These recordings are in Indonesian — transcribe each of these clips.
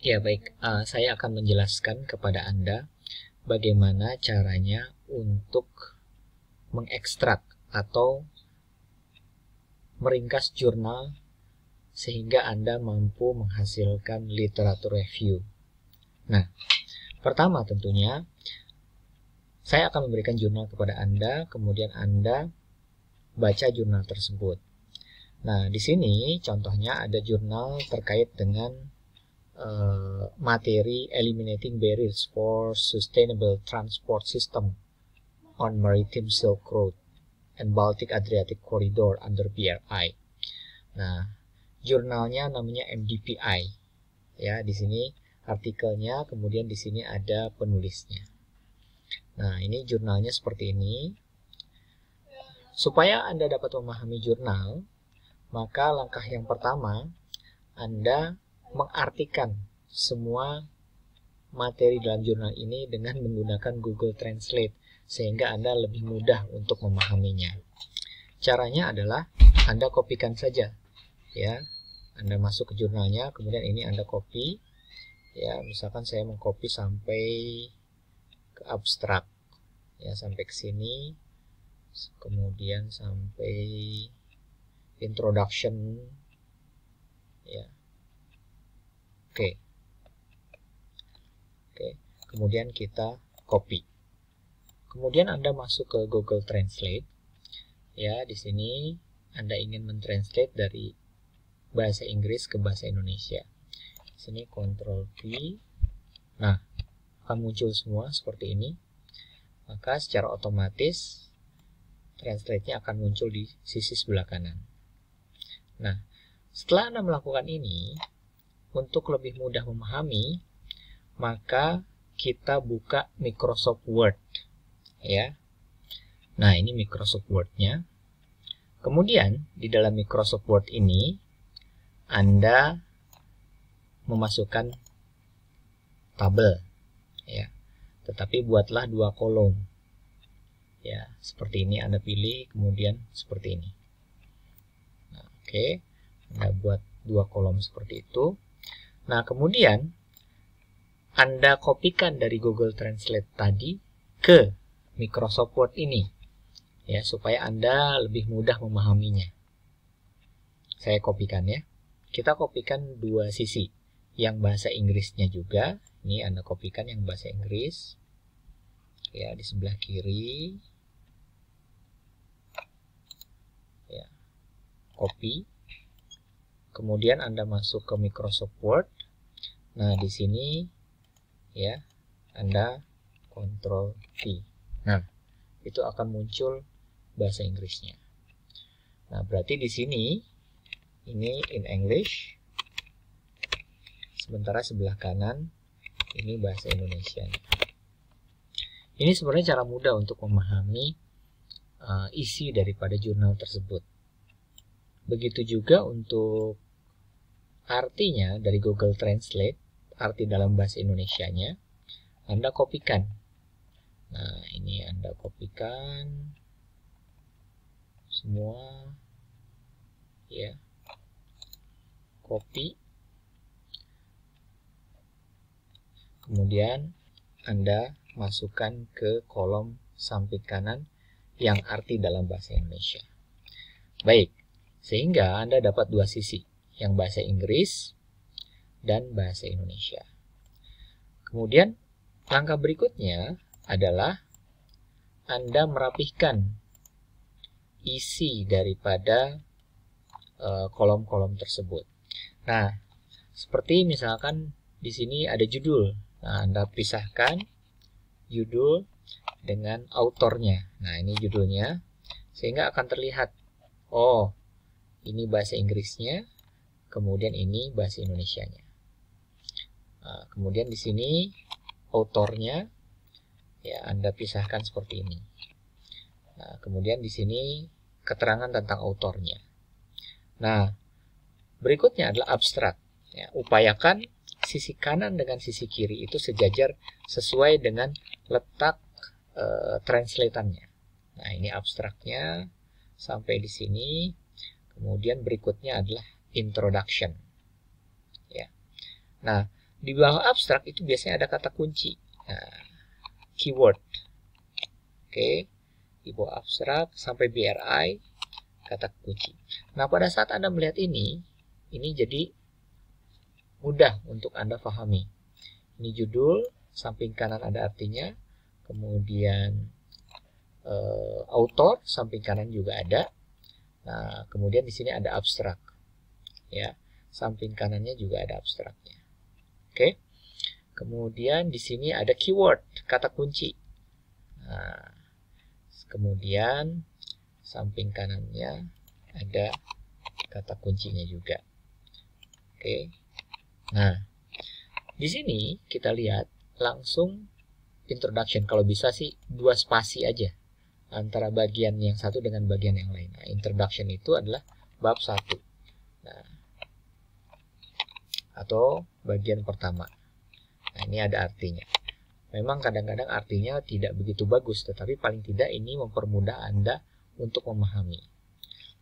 Ya baik, uh, saya akan menjelaskan kepada Anda bagaimana caranya untuk mengekstrak atau meringkas jurnal sehingga Anda mampu menghasilkan literatur review. Nah, pertama tentunya saya akan memberikan jurnal kepada Anda, kemudian Anda baca jurnal tersebut. Nah, di sini contohnya ada jurnal terkait dengan Eh, materi Eliminating Barriers for Sustainable Transport System on Maritime Silk Road and Baltic Adriatic Corridor under BRI. Nah, jurnalnya namanya MDPI. Ya, di sini artikelnya, kemudian di sini ada penulisnya. Nah, ini jurnalnya seperti ini. Supaya Anda dapat memahami jurnal, maka langkah yang pertama, Anda mengartikan semua materi dalam jurnal ini dengan menggunakan Google Translate sehingga Anda lebih mudah untuk memahaminya. Caranya adalah Anda kopikan saja ya. Anda masuk ke jurnalnya, kemudian ini Anda copy. Ya, misalkan saya mengcopy sampai ke abstrak. Ya, sampai ke sini. Kemudian sampai introduction Oke. Oke, kemudian kita copy. Kemudian Anda masuk ke Google Translate. Ya, di sini Anda ingin mentranslate dari bahasa Inggris ke bahasa Indonesia. Di sini Control V. Nah, akan muncul semua seperti ini. Maka secara otomatis translate-nya akan muncul di sisi sebelah kanan. Nah, setelah Anda melakukan ini, untuk lebih mudah memahami, maka kita buka Microsoft Word. Ya. Nah, ini Microsoft Word-nya. Kemudian, di dalam Microsoft Word ini, Anda memasukkan tabel. Ya. Tetapi buatlah dua kolom. Ya, seperti ini Anda pilih, kemudian seperti ini. Nah, Oke, okay. Anda buat dua kolom seperti itu. Nah, kemudian Anda kopikan dari Google Translate tadi ke Microsoft Word ini ya supaya Anda lebih mudah memahaminya. Saya kopikan ya. Kita kopikan dua sisi, yang bahasa Inggrisnya juga. Ini Anda kopikan yang bahasa Inggris. Ya, di sebelah kiri. Ya. Copy. Kemudian Anda masuk ke Microsoft Word. Nah, di sini ya, Anda Ctrl V. Nah, itu akan muncul bahasa Inggrisnya. Nah, berarti di sini ini in English. Sementara sebelah kanan ini bahasa Indonesia. Ini sebenarnya cara mudah untuk memahami uh, isi daripada jurnal tersebut. Begitu juga untuk artinya dari Google Translate, arti dalam bahasa Indonesia-nya Anda kopikan. Nah, ini Anda kopikan semua ya. Copy. Kemudian Anda masukkan ke kolom samping kanan yang arti dalam bahasa Indonesia. Baik, sehingga Anda dapat dua sisi, yang bahasa Inggris dan bahasa Indonesia. Kemudian, langkah berikutnya adalah Anda merapihkan isi daripada eh, kolom-kolom tersebut. Nah, seperti misalkan di sini ada judul. Nah, Anda pisahkan judul dengan autornya. Nah, ini judulnya sehingga akan terlihat oh, ini bahasa Inggrisnya, kemudian ini bahasa Indonesianya. Nah, kemudian di sini autornya ya Anda pisahkan seperti ini. Ah, kemudian di sini keterangan tentang autornya. Nah, berikutnya adalah abstrak. Ya, upayakan sisi kanan dengan sisi kiri itu sejajar sesuai dengan letak e, translatannya. Nah, ini abstraknya sampai di sini. Kemudian berikutnya adalah introduction. Ya. Nah, di bawah abstrak itu biasanya ada kata kunci. Nah, keyword. Oke. Di bawah abstrak sampai BRI kata kunci. Nah, pada saat Anda melihat ini, ini jadi mudah untuk Anda pahami. Ini judul, samping kanan ada artinya, kemudian eh, autor, samping kanan juga ada, Nah, kemudian di sini ada abstrak. Ya, samping kanannya juga ada abstraknya. Oke. Kemudian di sini ada keyword, kata kunci. Nah, kemudian samping kanannya ada kata kuncinya juga. Oke. Nah, di sini kita lihat langsung introduction kalau bisa sih dua spasi aja antara bagian yang satu dengan bagian yang lain. Nah, introduction itu adalah bab satu. Nah, atau bagian pertama. Nah, ini ada artinya. Memang kadang-kadang artinya tidak begitu bagus, tetapi paling tidak ini mempermudah Anda untuk memahami.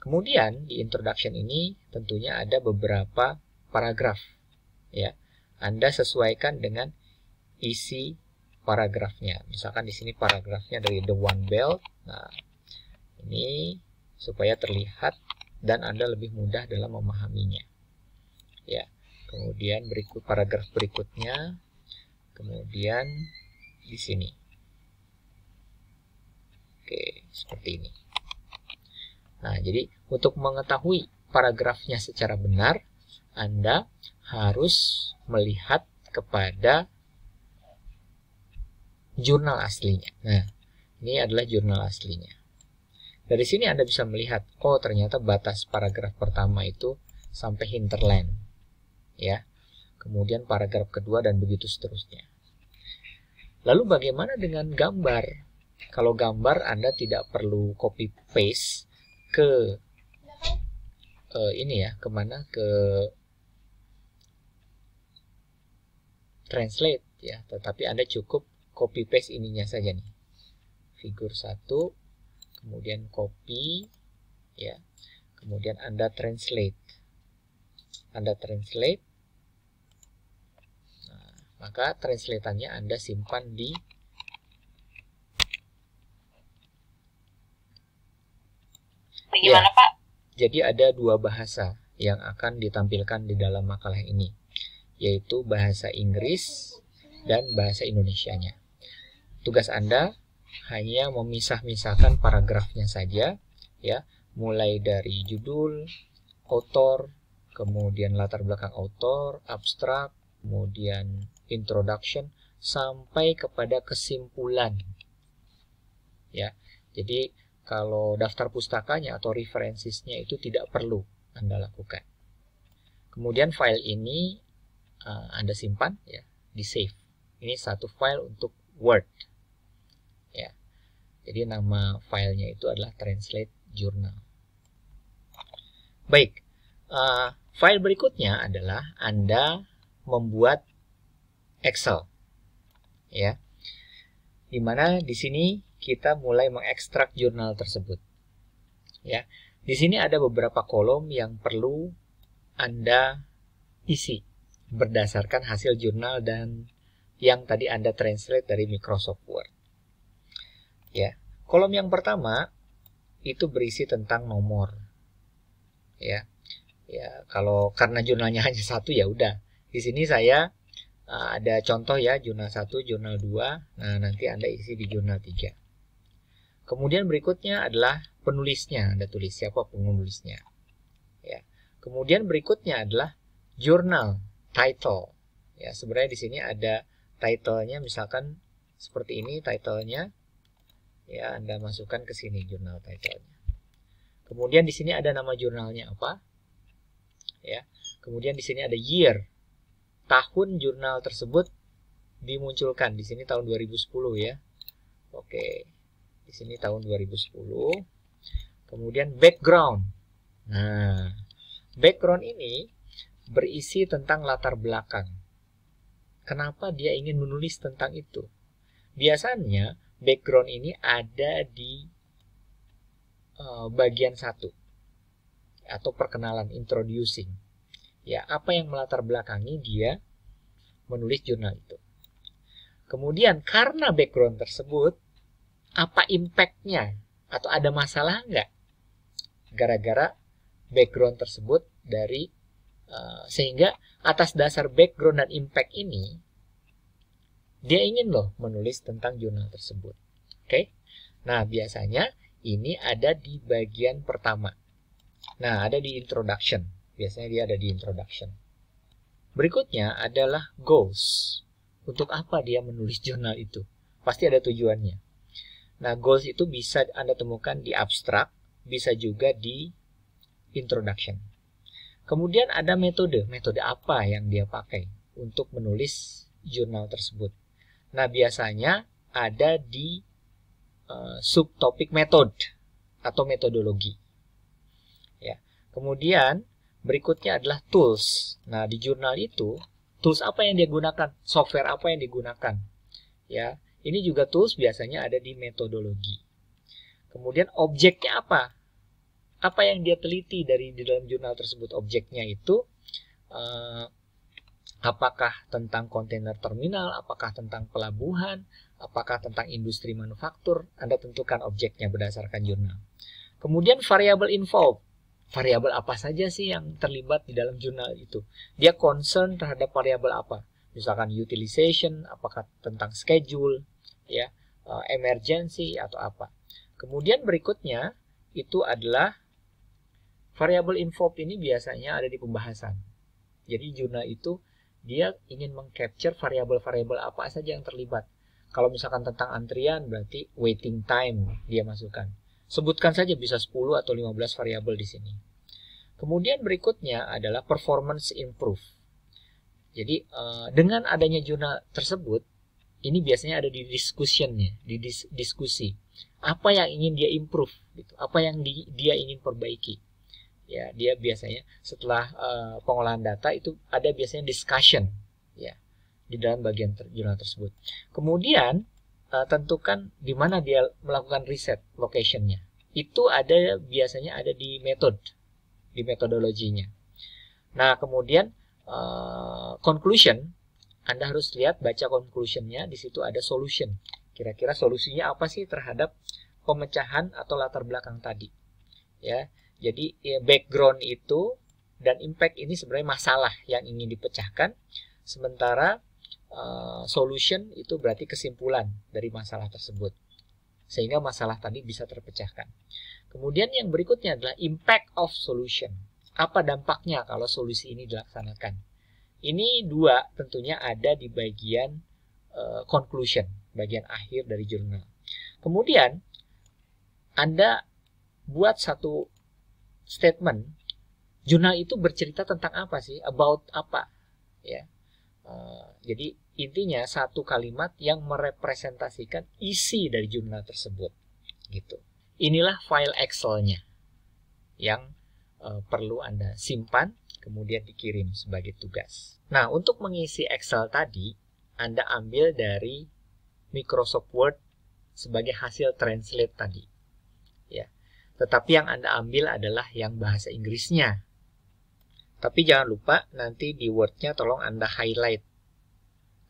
Kemudian di introduction ini tentunya ada beberapa paragraf ya. Anda sesuaikan dengan isi paragrafnya. Misalkan di sini paragrafnya dari The One Belt, Nah, ini supaya terlihat dan Anda lebih mudah dalam memahaminya. Ya. Kemudian berikut paragraf berikutnya. Kemudian di sini. Oke, seperti ini. Nah, jadi untuk mengetahui paragrafnya secara benar, Anda harus melihat kepada jurnal aslinya. Nah, ini adalah jurnal aslinya. Dari sini Anda bisa melihat, oh ternyata batas paragraf pertama itu sampai hinterland. Ya. Kemudian paragraf kedua dan begitu seterusnya. Lalu bagaimana dengan gambar? Kalau gambar Anda tidak perlu copy paste ke uh, ini ya, kemana ke translate ya, tetapi Anda cukup copy paste ininya saja nih figur 1, kemudian copy, ya, kemudian Anda translate. Anda translate, nah, maka translatannya Anda simpan di Gimana, ya. Pak? Jadi ada dua bahasa yang akan ditampilkan di dalam makalah ini, yaitu bahasa Inggris dan bahasa Indonesianya. Tugas Anda hanya memisah-misahkan paragrafnya saja ya mulai dari judul author, kemudian latar belakang author, abstrak kemudian introduction sampai kepada kesimpulan ya jadi kalau daftar pustakanya atau referensinya itu tidak perlu anda lakukan kemudian file ini uh, anda simpan ya di save ini satu file untuk Word jadi nama filenya itu adalah translate journal. Baik, uh, file berikutnya adalah Anda membuat Excel. Ya. mana di sini kita mulai mengekstrak jurnal tersebut. Ya. Di sini ada beberapa kolom yang perlu Anda isi berdasarkan hasil jurnal dan yang tadi Anda translate dari Microsoft Word. Ya, kolom yang pertama itu berisi tentang nomor. Ya, ya kalau karena jurnalnya hanya satu ya udah. Di sini saya eh, ada contoh ya jurnal 1, jurnal 2. Nah, nanti Anda isi di jurnal 3. Kemudian berikutnya adalah penulisnya. Anda tulis siapa penulisnya. Ya. Kemudian berikutnya adalah jurnal title. Ya, sebenarnya di sini ada titlenya misalkan seperti ini titlenya ya Anda masukkan ke sini jurnal title Kemudian di sini ada nama jurnalnya apa? Ya. Kemudian di sini ada year. Tahun jurnal tersebut dimunculkan di sini tahun 2010 ya. Oke. Di sini tahun 2010. Kemudian background. Nah, background ini berisi tentang latar belakang. Kenapa dia ingin menulis tentang itu? Biasanya background ini ada di uh, bagian satu atau perkenalan introducing. Ya, apa yang melatar belakangi dia menulis jurnal itu. Kemudian karena background tersebut, apa impactnya atau ada masalah nggak gara-gara background tersebut dari uh, sehingga atas dasar background dan impact ini dia ingin loh menulis tentang jurnal tersebut. Oke? Okay? Nah, biasanya ini ada di bagian pertama. Nah, ada di introduction. Biasanya dia ada di introduction. Berikutnya adalah goals. Untuk apa dia menulis jurnal itu? Pasti ada tujuannya. Nah, goals itu bisa Anda temukan di abstrak, bisa juga di introduction. Kemudian ada metode. Metode apa yang dia pakai untuk menulis jurnal tersebut? Nah, biasanya ada di uh, subtopik metode atau metodologi. Ya. Kemudian berikutnya adalah tools. Nah, di jurnal itu tools apa yang dia gunakan software apa yang digunakan. Ya, ini juga tools biasanya ada di metodologi. Kemudian objeknya apa? Apa yang dia teliti dari di dalam jurnal tersebut? Objeknya itu uh, apakah tentang kontainer terminal, apakah tentang pelabuhan, apakah tentang industri manufaktur, Anda tentukan objeknya berdasarkan jurnal. Kemudian variabel involved, variabel apa saja sih yang terlibat di dalam jurnal itu? Dia concern terhadap variabel apa? Misalkan utilization, apakah tentang schedule, ya, eh, emergency atau apa. Kemudian berikutnya itu adalah variabel involved ini biasanya ada di pembahasan. Jadi jurnal itu dia ingin mengcapture variabel-variabel apa saja yang terlibat. Kalau misalkan tentang antrian, berarti waiting time dia masukkan. Sebutkan saja bisa 10 atau 15 variabel di sini. Kemudian berikutnya adalah performance improve. Jadi eh, dengan adanya jurnal tersebut, ini biasanya ada di discussionnya, di diskusi. Apa yang ingin dia improve, gitu? apa yang dia ingin perbaiki ya dia biasanya setelah uh, pengolahan data itu ada biasanya discussion ya di dalam bagian ter jurnal tersebut kemudian uh, tentukan di mana dia melakukan riset locationnya itu ada biasanya ada di metode di metodologinya nah kemudian uh, conclusion anda harus lihat baca conclusionnya di situ ada solution kira-kira solusinya apa sih terhadap pemecahan atau latar belakang tadi ya jadi ya, background itu dan impact ini sebenarnya masalah yang ingin dipecahkan. Sementara uh, solution itu berarti kesimpulan dari masalah tersebut. Sehingga masalah tadi bisa terpecahkan. Kemudian yang berikutnya adalah impact of solution. Apa dampaknya kalau solusi ini dilaksanakan? Ini dua tentunya ada di bagian uh, conclusion, bagian akhir dari jurnal. Kemudian Anda buat satu statement jurnal itu bercerita tentang apa sih about apa ya uh, jadi intinya satu kalimat yang merepresentasikan isi dari jurnal tersebut gitu inilah file Excelnya yang uh, perlu anda simpan kemudian dikirim sebagai tugas nah untuk mengisi Excel tadi anda ambil dari Microsoft Word sebagai hasil translate tadi ya tetapi yang Anda ambil adalah yang bahasa Inggrisnya. Tapi jangan lupa nanti di Word-nya tolong Anda highlight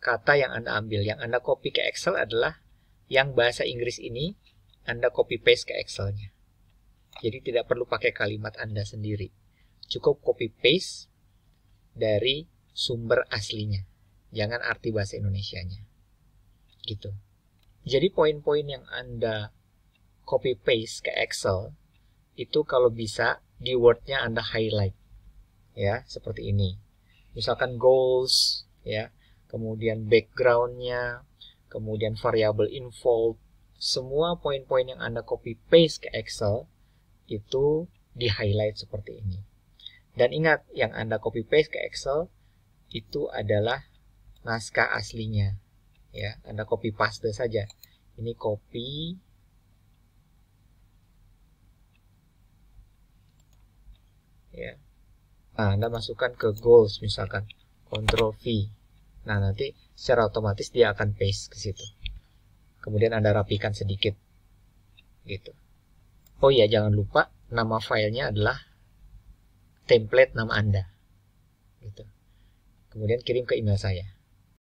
kata yang Anda ambil. Yang Anda copy ke Excel adalah yang bahasa Inggris ini Anda copy paste ke Excel-nya. Jadi tidak perlu pakai kalimat Anda sendiri. Cukup copy paste dari sumber aslinya. Jangan arti bahasa Indonesia-nya. Gitu. Jadi poin-poin yang Anda copy paste ke Excel itu kalau bisa di Word-nya Anda highlight ya seperti ini misalkan goals ya kemudian backgroundnya kemudian variable involved semua poin-poin yang Anda copy paste ke Excel itu di highlight seperti ini dan ingat yang Anda copy paste ke Excel itu adalah naskah aslinya ya Anda copy paste saja ini copy ya nah, anda masukkan ke goals misalkan control V nah nanti secara otomatis dia akan paste ke situ kemudian anda rapikan sedikit gitu oh iya jangan lupa nama filenya adalah template nama anda gitu kemudian kirim ke email saya